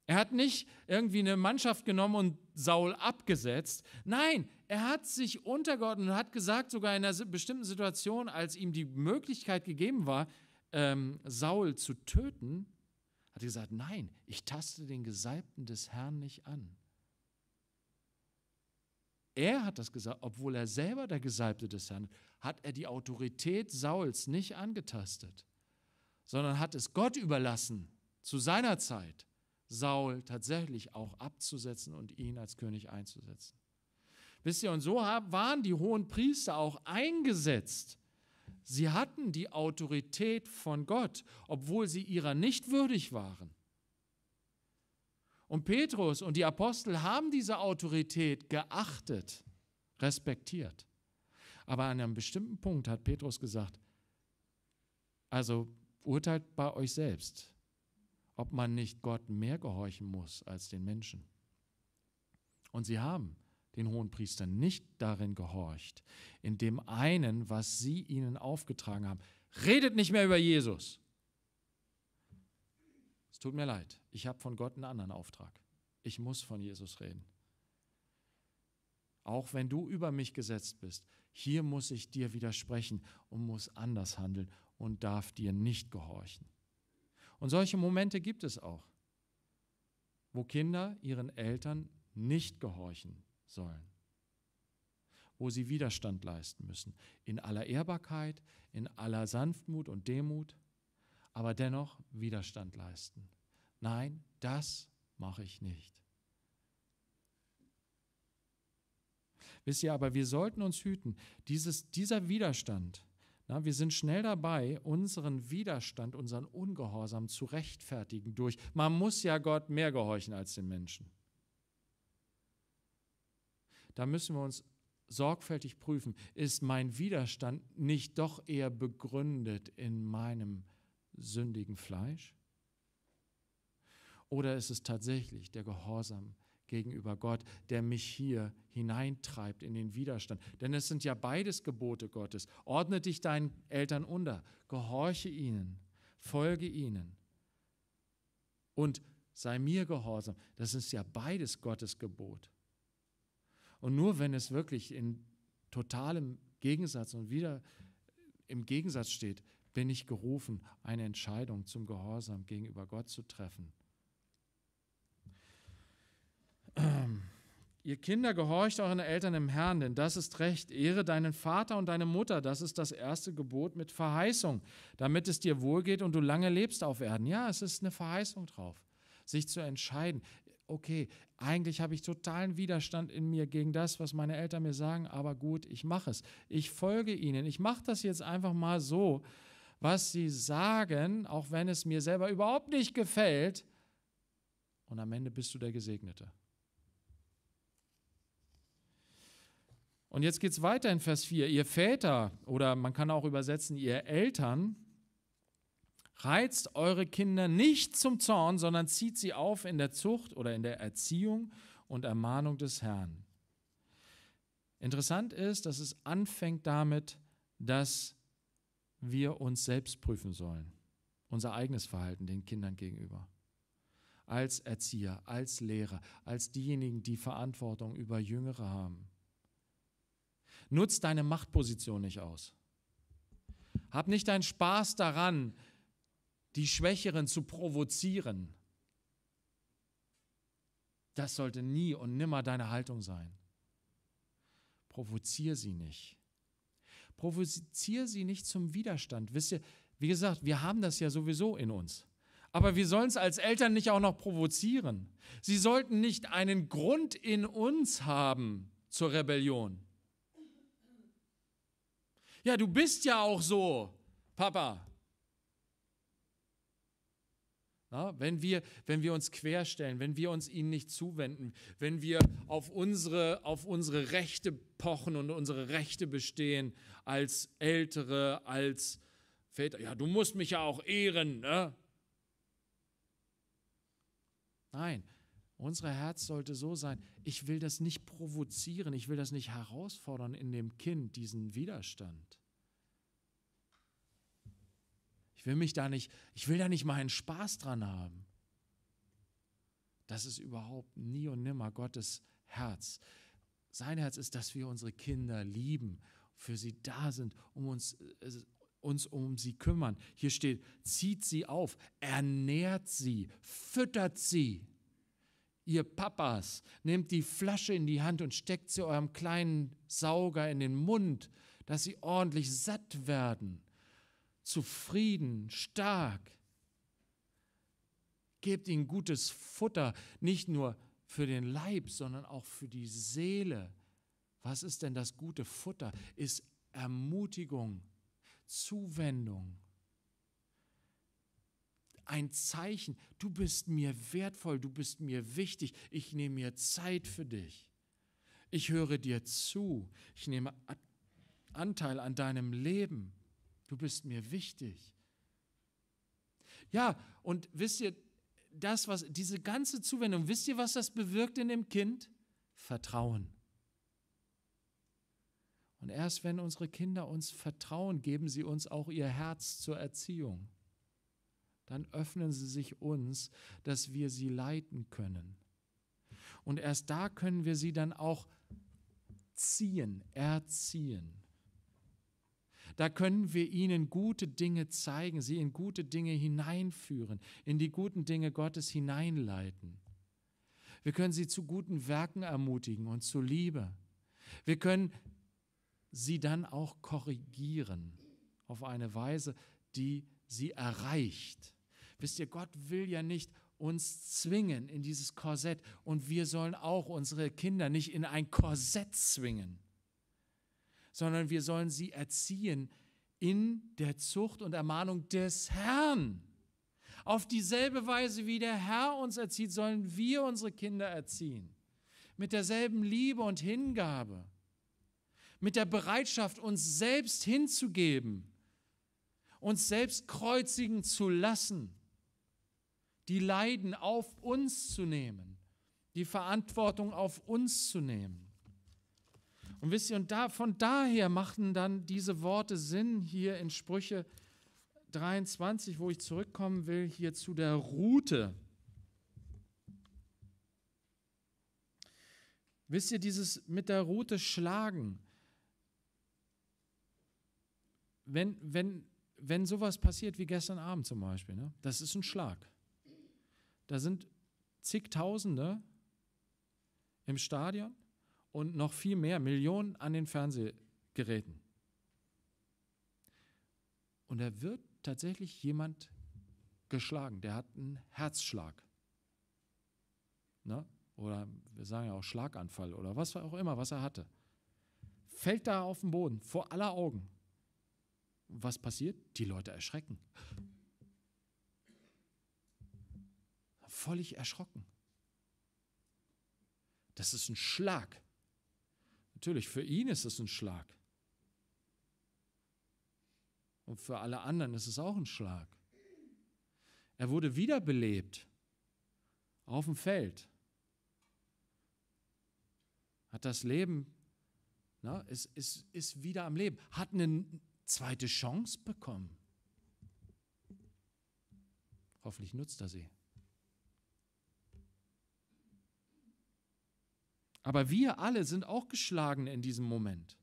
[SPEAKER 1] Er hat nicht irgendwie eine Mannschaft genommen und Saul abgesetzt. Nein, er hat sich untergeordnet und hat gesagt, sogar in einer bestimmten Situation, als ihm die Möglichkeit gegeben war, ähm, Saul zu töten, hat er gesagt, nein, ich taste den Gesalbten des Herrn nicht an. Er hat das gesagt, obwohl er selber der Gesalbte des Herrn, hat er die Autorität Sauls nicht angetastet, sondern hat es Gott überlassen, zu seiner Zeit Saul tatsächlich auch abzusetzen und ihn als König einzusetzen. Wisst ihr, und so waren die hohen Priester auch eingesetzt Sie hatten die Autorität von Gott, obwohl sie ihrer nicht würdig waren. Und Petrus und die Apostel haben diese Autorität geachtet, respektiert. Aber an einem bestimmten Punkt hat Petrus gesagt, also urteilt bei euch selbst, ob man nicht Gott mehr gehorchen muss als den Menschen. Und sie haben den Hohenpriestern nicht darin gehorcht, in dem einen, was sie ihnen aufgetragen haben. Redet nicht mehr über Jesus. Es tut mir leid, ich habe von Gott einen anderen Auftrag. Ich muss von Jesus reden. Auch wenn du über mich gesetzt bist, hier muss ich dir widersprechen und muss anders handeln und darf dir nicht gehorchen. Und solche Momente gibt es auch, wo Kinder ihren Eltern nicht gehorchen, sollen, wo sie Widerstand leisten müssen, in aller Ehrbarkeit, in aller Sanftmut und Demut, aber dennoch Widerstand leisten. Nein, das mache ich nicht. Wisst ihr aber, wir sollten uns hüten. Dieses, dieser Widerstand, na, wir sind schnell dabei, unseren Widerstand, unseren Ungehorsam zu rechtfertigen durch, man muss ja Gott mehr gehorchen als den Menschen. Da müssen wir uns sorgfältig prüfen, ist mein Widerstand nicht doch eher begründet in meinem sündigen Fleisch? Oder ist es tatsächlich der Gehorsam gegenüber Gott, der mich hier hineintreibt in den Widerstand? Denn es sind ja beides Gebote Gottes. Ordne dich deinen Eltern unter, gehorche ihnen, folge ihnen und sei mir gehorsam. Das ist ja beides Gottes Gebot. Und nur wenn es wirklich in totalem Gegensatz und wieder im Gegensatz steht, bin ich gerufen, eine Entscheidung zum Gehorsam gegenüber Gott zu treffen. Ihr Kinder gehorcht euren Eltern im Herrn, denn das ist recht. Ehre deinen Vater und deine Mutter, das ist das erste Gebot mit Verheißung, damit es dir wohlgeht und du lange lebst auf Erden. Ja, es ist eine Verheißung drauf, sich zu entscheiden okay, eigentlich habe ich totalen Widerstand in mir gegen das, was meine Eltern mir sagen, aber gut, ich mache es. Ich folge ihnen. Ich mache das jetzt einfach mal so, was sie sagen, auch wenn es mir selber überhaupt nicht gefällt. Und am Ende bist du der Gesegnete. Und jetzt geht es weiter in Vers 4. Ihr Väter, oder man kann auch übersetzen, ihr Eltern, Reizt eure Kinder nicht zum Zorn, sondern zieht sie auf in der Zucht oder in der Erziehung und Ermahnung des Herrn. Interessant ist, dass es anfängt damit, dass wir uns selbst prüfen sollen, unser eigenes Verhalten den Kindern gegenüber. Als Erzieher, als Lehrer, als diejenigen, die Verantwortung über Jüngere haben. Nutz deine Machtposition nicht aus. Hab nicht deinen Spaß daran, die Schwächeren zu provozieren. Das sollte nie und nimmer deine Haltung sein. Provozier sie nicht. Provozier sie nicht zum Widerstand. Wisst ihr, wie gesagt, wir haben das ja sowieso in uns. Aber wir sollen es als Eltern nicht auch noch provozieren. Sie sollten nicht einen Grund in uns haben zur Rebellion. Ja, du bist ja auch so, Papa. Ja, wenn, wir, wenn wir uns querstellen, wenn wir uns ihnen nicht zuwenden, wenn wir auf unsere, auf unsere Rechte pochen und unsere Rechte bestehen als Ältere, als Väter. Ja, du musst mich ja auch ehren. Ne? Nein, unser Herz sollte so sein, ich will das nicht provozieren, ich will das nicht herausfordern in dem Kind, diesen Widerstand. Ich will mich da nicht, ich will da nicht meinen Spaß dran haben. Das ist überhaupt nie und nimmer Gottes Herz. Sein Herz ist, dass wir unsere Kinder lieben, für sie da sind, um uns, äh, uns um sie kümmern. Hier steht, zieht sie auf, ernährt sie, füttert sie. Ihr Papas, nehmt die Flasche in die Hand und steckt sie eurem kleinen Sauger in den Mund, dass sie ordentlich satt werden zufrieden, stark. Gebt ihnen gutes Futter, nicht nur für den Leib, sondern auch für die Seele. Was ist denn das gute Futter? Ist Ermutigung, Zuwendung, ein Zeichen, du bist mir wertvoll, du bist mir wichtig, ich nehme mir Zeit für dich. Ich höre dir zu, ich nehme Anteil an deinem Leben. Du bist mir wichtig. Ja, und wisst ihr, das, was, diese ganze Zuwendung, wisst ihr, was das bewirkt in dem Kind? Vertrauen. Und erst wenn unsere Kinder uns vertrauen, geben sie uns auch ihr Herz zur Erziehung. Dann öffnen sie sich uns, dass wir sie leiten können. Und erst da können wir sie dann auch ziehen, erziehen. Da können wir ihnen gute Dinge zeigen, sie in gute Dinge hineinführen, in die guten Dinge Gottes hineinleiten. Wir können sie zu guten Werken ermutigen und zu Liebe. Wir können sie dann auch korrigieren auf eine Weise, die sie erreicht. Wisst ihr, Gott will ja nicht uns zwingen in dieses Korsett und wir sollen auch unsere Kinder nicht in ein Korsett zwingen sondern wir sollen sie erziehen in der Zucht und Ermahnung des Herrn. Auf dieselbe Weise, wie der Herr uns erzieht, sollen wir unsere Kinder erziehen. Mit derselben Liebe und Hingabe. Mit der Bereitschaft, uns selbst hinzugeben. Uns selbst kreuzigen zu lassen. Die Leiden auf uns zu nehmen. Die Verantwortung auf uns zu nehmen. Und wisst ihr, und da, von daher machten dann diese Worte Sinn hier in Sprüche 23, wo ich zurückkommen will, hier zu der Route. Wisst ihr, dieses mit der Route schlagen, wenn, wenn, wenn sowas passiert wie gestern Abend zum Beispiel, ne? das ist ein Schlag. Da sind zigtausende im Stadion und noch viel mehr, Millionen an den Fernsehgeräten. Und da wird tatsächlich jemand geschlagen, der hat einen Herzschlag. Ne? Oder wir sagen ja auch Schlaganfall oder was auch immer, was er hatte. Fällt da auf den Boden, vor aller Augen. Was passiert? Die Leute erschrecken. Völlig erschrocken. Das ist ein Schlag. Natürlich, für ihn ist es ein Schlag. Und für alle anderen ist es auch ein Schlag. Er wurde wiederbelebt auf dem Feld. Hat das Leben, na, ist, ist, ist wieder am Leben, hat eine zweite Chance bekommen. Hoffentlich nutzt er sie. Aber wir alle sind auch geschlagen in diesem Moment.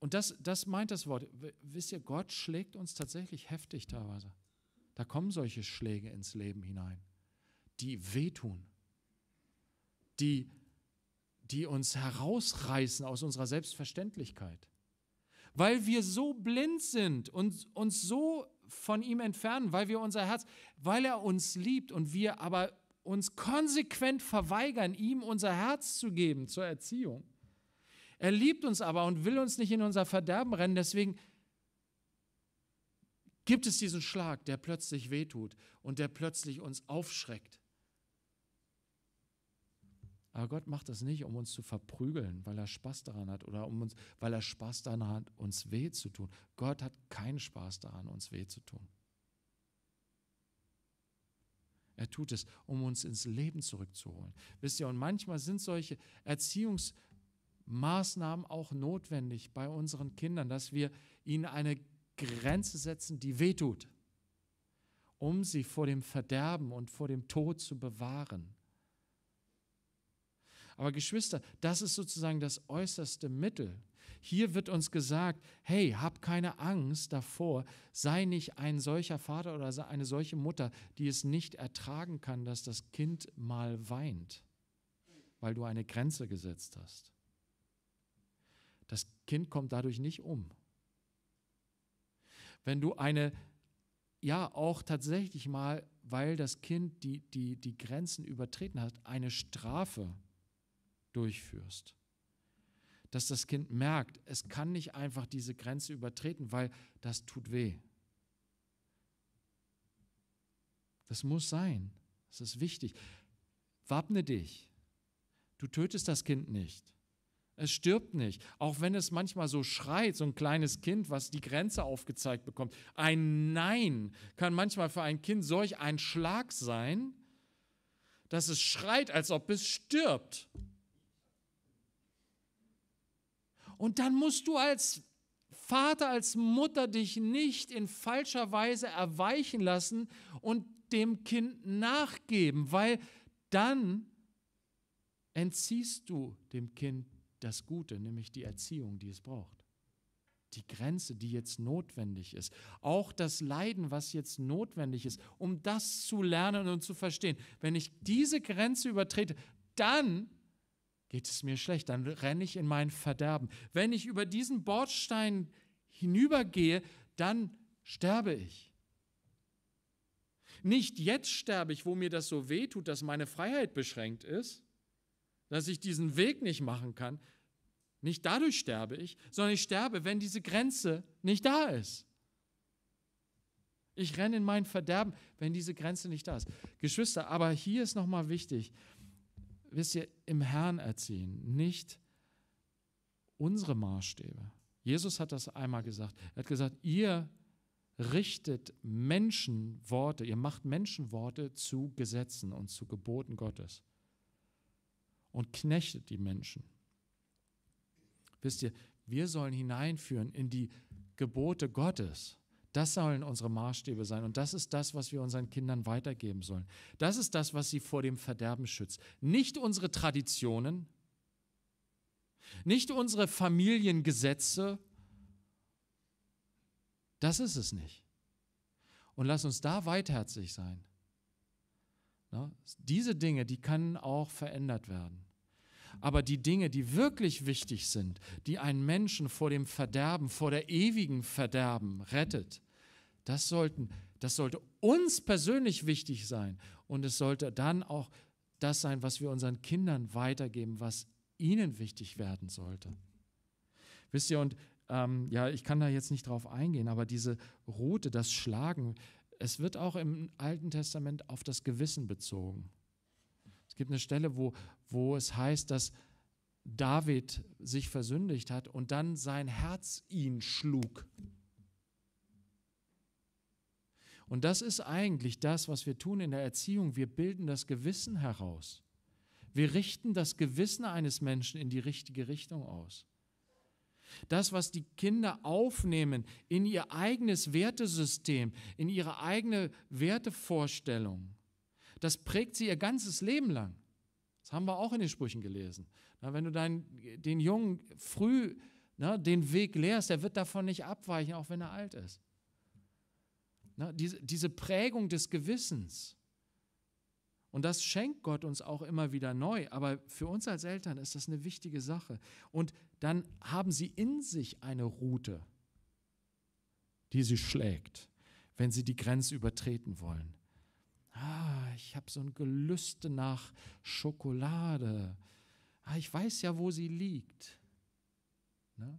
[SPEAKER 1] Und das, das meint das Wort. Wisst ihr, Gott schlägt uns tatsächlich heftig teilweise. Da kommen solche Schläge ins Leben hinein, die wehtun, die, die uns herausreißen aus unserer Selbstverständlichkeit. Weil wir so blind sind und uns so von ihm entfernen, weil wir unser Herz, weil er uns liebt und wir aber uns konsequent verweigern, ihm unser Herz zu geben zur Erziehung. Er liebt uns aber und will uns nicht in unser Verderben rennen. Deswegen gibt es diesen Schlag, der plötzlich wehtut und der plötzlich uns aufschreckt. Aber Gott macht das nicht, um uns zu verprügeln, weil er Spaß daran hat oder um uns, weil er Spaß daran hat, uns weh zu tun. Gott hat keinen Spaß daran, uns weh zu tun. Er tut es, um uns ins Leben zurückzuholen. Wisst ihr, und manchmal sind solche Erziehungsmaßnahmen auch notwendig bei unseren Kindern, dass wir ihnen eine Grenze setzen, die wehtut, um sie vor dem Verderben und vor dem Tod zu bewahren. Aber Geschwister, das ist sozusagen das äußerste Mittel, hier wird uns gesagt, hey, hab keine Angst davor, sei nicht ein solcher Vater oder eine solche Mutter, die es nicht ertragen kann, dass das Kind mal weint, weil du eine Grenze gesetzt hast. Das Kind kommt dadurch nicht um. Wenn du eine ja auch tatsächlich mal, weil das Kind die, die, die Grenzen übertreten hat, eine Strafe durchführst dass das Kind merkt, es kann nicht einfach diese Grenze übertreten, weil das tut weh. Das muss sein. Das ist wichtig. Wappne dich. Du tötest das Kind nicht. Es stirbt nicht. Auch wenn es manchmal so schreit, so ein kleines Kind, was die Grenze aufgezeigt bekommt. Ein Nein kann manchmal für ein Kind solch ein Schlag sein, dass es schreit, als ob es stirbt. Und dann musst du als Vater, als Mutter dich nicht in falscher Weise erweichen lassen und dem Kind nachgeben, weil dann entziehst du dem Kind das Gute, nämlich die Erziehung, die es braucht. Die Grenze, die jetzt notwendig ist. Auch das Leiden, was jetzt notwendig ist, um das zu lernen und zu verstehen. Wenn ich diese Grenze übertrete, dann geht es mir schlecht, dann renne ich in mein Verderben. Wenn ich über diesen Bordstein hinübergehe, dann sterbe ich. Nicht jetzt sterbe ich, wo mir das so weh tut, dass meine Freiheit beschränkt ist, dass ich diesen Weg nicht machen kann. Nicht dadurch sterbe ich, sondern ich sterbe, wenn diese Grenze nicht da ist. Ich renne in mein Verderben, wenn diese Grenze nicht da ist. Geschwister, aber hier ist nochmal wichtig, wisst ihr, im Herrn erziehen, nicht unsere Maßstäbe. Jesus hat das einmal gesagt. Er hat gesagt, ihr richtet Menschenworte, ihr macht Menschenworte zu Gesetzen und zu Geboten Gottes und knechtet die Menschen. Wisst ihr, wir sollen hineinführen in die Gebote Gottes. Das sollen unsere Maßstäbe sein und das ist das, was wir unseren Kindern weitergeben sollen. Das ist das, was sie vor dem Verderben schützt. Nicht unsere Traditionen, nicht unsere Familiengesetze. Das ist es nicht. Und lass uns da weitherzig sein. Diese Dinge, die können auch verändert werden. Aber die Dinge, die wirklich wichtig sind, die einen Menschen vor dem Verderben, vor der ewigen Verderben rettet, das, sollten, das sollte uns persönlich wichtig sein. Und es sollte dann auch das sein, was wir unseren Kindern weitergeben, was ihnen wichtig werden sollte. Wisst ihr, und ähm, ja, ich kann da jetzt nicht drauf eingehen, aber diese Route, das Schlagen, es wird auch im Alten Testament auf das Gewissen bezogen. Es gibt eine Stelle, wo, wo es heißt, dass David sich versündigt hat und dann sein Herz ihn schlug. Und das ist eigentlich das, was wir tun in der Erziehung. Wir bilden das Gewissen heraus. Wir richten das Gewissen eines Menschen in die richtige Richtung aus. Das, was die Kinder aufnehmen in ihr eigenes Wertesystem, in ihre eigene Wertevorstellung, das prägt sie ihr ganzes Leben lang. Das haben wir auch in den Sprüchen gelesen. Na, wenn du dein, den Jungen früh na, den Weg lehrst, der wird davon nicht abweichen, auch wenn er alt ist. Na, ne, diese, diese Prägung des Gewissens. Und das schenkt Gott uns auch immer wieder neu. Aber für uns als Eltern ist das eine wichtige Sache. Und dann haben sie in sich eine Route, die sie schlägt, wenn sie die Grenze übertreten wollen. Ah, ich habe so ein Gelüste nach Schokolade. Ah, ich weiß ja, wo sie liegt. Ne?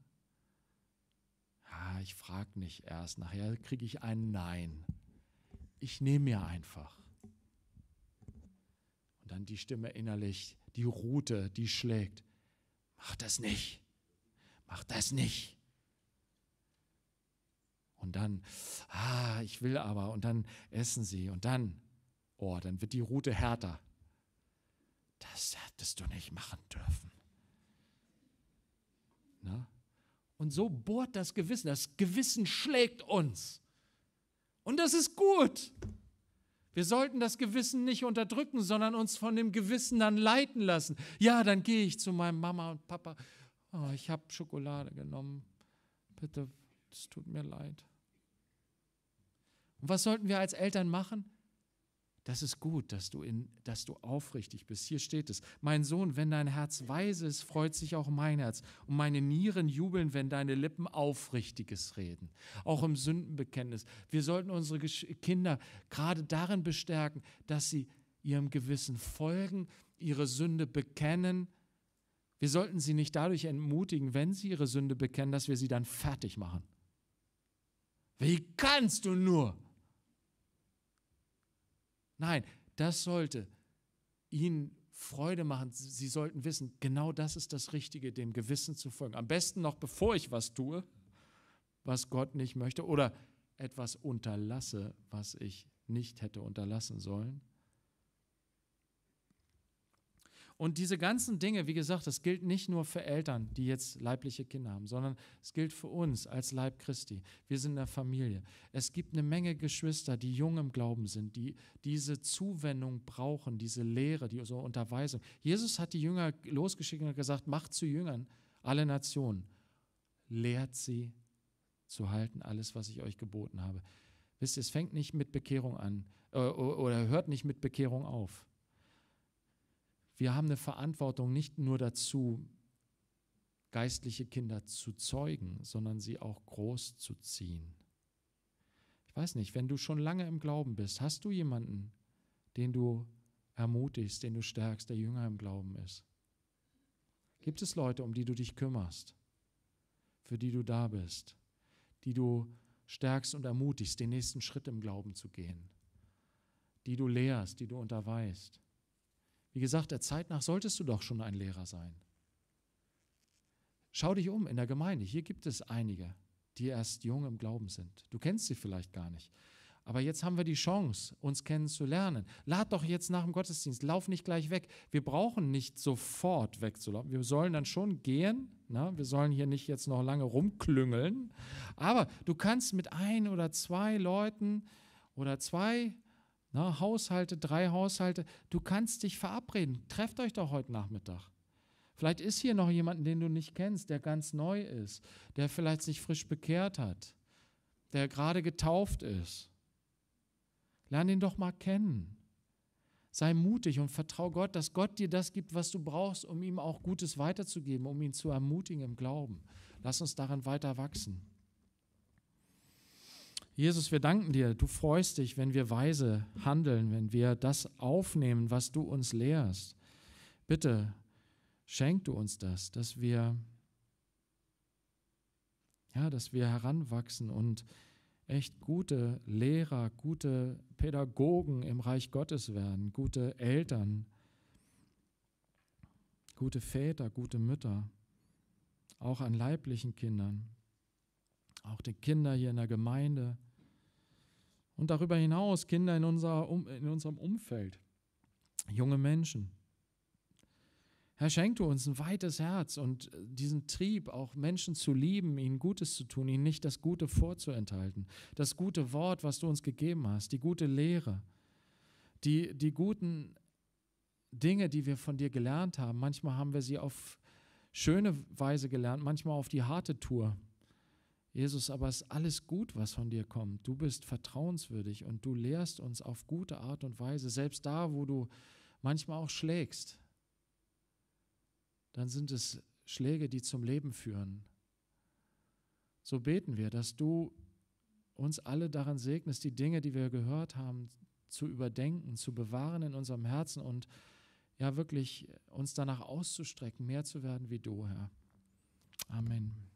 [SPEAKER 1] ja, ah, ich frage nicht erst, nachher kriege ich ein Nein. Ich nehme mir einfach. Und dann die Stimme innerlich, die Rute, die schlägt. Mach das nicht. Mach das nicht. Und dann, ah, ich will aber. Und dann essen sie. Und dann, oh, dann wird die Rute härter. Das hättest du nicht machen dürfen. Na? Und so bohrt das Gewissen. Das Gewissen schlägt uns. Und das ist gut. Wir sollten das Gewissen nicht unterdrücken, sondern uns von dem Gewissen dann leiten lassen. Ja, dann gehe ich zu meinem Mama und Papa. Oh, ich habe Schokolade genommen. Bitte, es tut mir leid. Und was sollten wir als Eltern machen? das ist gut, dass du, in, dass du aufrichtig bist. Hier steht es, mein Sohn, wenn dein Herz weise ist, freut sich auch mein Herz. Und meine Nieren jubeln, wenn deine Lippen aufrichtiges reden. Auch im Sündenbekenntnis. Wir sollten unsere Kinder gerade darin bestärken, dass sie ihrem Gewissen folgen, ihre Sünde bekennen. Wir sollten sie nicht dadurch entmutigen, wenn sie ihre Sünde bekennen, dass wir sie dann fertig machen. Wie kannst du nur? Nein, das sollte ihnen Freude machen. Sie sollten wissen, genau das ist das Richtige, dem Gewissen zu folgen. Am besten noch, bevor ich was tue, was Gott nicht möchte, oder etwas unterlasse, was ich nicht hätte unterlassen sollen. Und diese ganzen Dinge, wie gesagt, das gilt nicht nur für Eltern, die jetzt leibliche Kinder haben, sondern es gilt für uns als Leib Christi. Wir sind eine Familie. Es gibt eine Menge Geschwister, die jung im Glauben sind, die diese Zuwendung brauchen, diese Lehre, diese Unterweisung. Jesus hat die Jünger losgeschickt und gesagt, macht zu Jüngern alle Nationen. Lehrt sie zu halten, alles, was ich euch geboten habe. Wisst ihr, es fängt nicht mit Bekehrung an äh, oder hört nicht mit Bekehrung auf. Wir haben eine Verantwortung nicht nur dazu, geistliche Kinder zu zeugen, sondern sie auch groß zu ziehen. Ich weiß nicht, wenn du schon lange im Glauben bist, hast du jemanden, den du ermutigst, den du stärkst, der jünger im Glauben ist? Gibt es Leute, um die du dich kümmerst, für die du da bist, die du stärkst und ermutigst, den nächsten Schritt im Glauben zu gehen, die du lehrst, die du unterweist? Wie gesagt, der Zeit nach solltest du doch schon ein Lehrer sein. Schau dich um in der Gemeinde. Hier gibt es einige, die erst jung im Glauben sind. Du kennst sie vielleicht gar nicht. Aber jetzt haben wir die Chance, uns kennenzulernen. Lad doch jetzt nach dem Gottesdienst, lauf nicht gleich weg. Wir brauchen nicht sofort wegzulaufen. Wir sollen dann schon gehen. Na? Ne? Wir sollen hier nicht jetzt noch lange rumklüngeln. Aber du kannst mit ein oder zwei Leuten oder zwei na, ne, Haushalte, drei Haushalte. Du kannst dich verabreden. Trefft euch doch heute Nachmittag. Vielleicht ist hier noch jemand, den du nicht kennst, der ganz neu ist, der vielleicht sich frisch bekehrt hat, der gerade getauft ist. Lern ihn doch mal kennen. Sei mutig und vertraue Gott, dass Gott dir das gibt, was du brauchst, um ihm auch Gutes weiterzugeben, um ihn zu ermutigen im Glauben. Lass uns daran weiter wachsen. Jesus, wir danken dir. Du freust dich, wenn wir weise handeln, wenn wir das aufnehmen, was du uns lehrst. Bitte schenk du uns das, dass wir ja, dass wir heranwachsen und echt gute Lehrer, gute Pädagogen im Reich Gottes werden, gute Eltern, gute Väter, gute Mütter, auch an leiblichen Kindern auch die Kinder hier in der Gemeinde und darüber hinaus Kinder in, unserer, in unserem Umfeld, junge Menschen. Herr, schenk du uns ein weites Herz und äh, diesen Trieb, auch Menschen zu lieben, ihnen Gutes zu tun, ihnen nicht das Gute vorzuenthalten, das gute Wort, was du uns gegeben hast, die gute Lehre, die, die guten Dinge, die wir von dir gelernt haben. Manchmal haben wir sie auf schöne Weise gelernt, manchmal auf die harte Tour. Jesus, aber es ist alles gut, was von dir kommt. Du bist vertrauenswürdig und du lehrst uns auf gute Art und Weise, selbst da, wo du manchmal auch schlägst. Dann sind es Schläge, die zum Leben führen. So beten wir, dass du uns alle daran segnest, die Dinge, die wir gehört haben, zu überdenken, zu bewahren in unserem Herzen und ja wirklich uns danach auszustrecken, mehr zu werden wie du, Herr. Amen.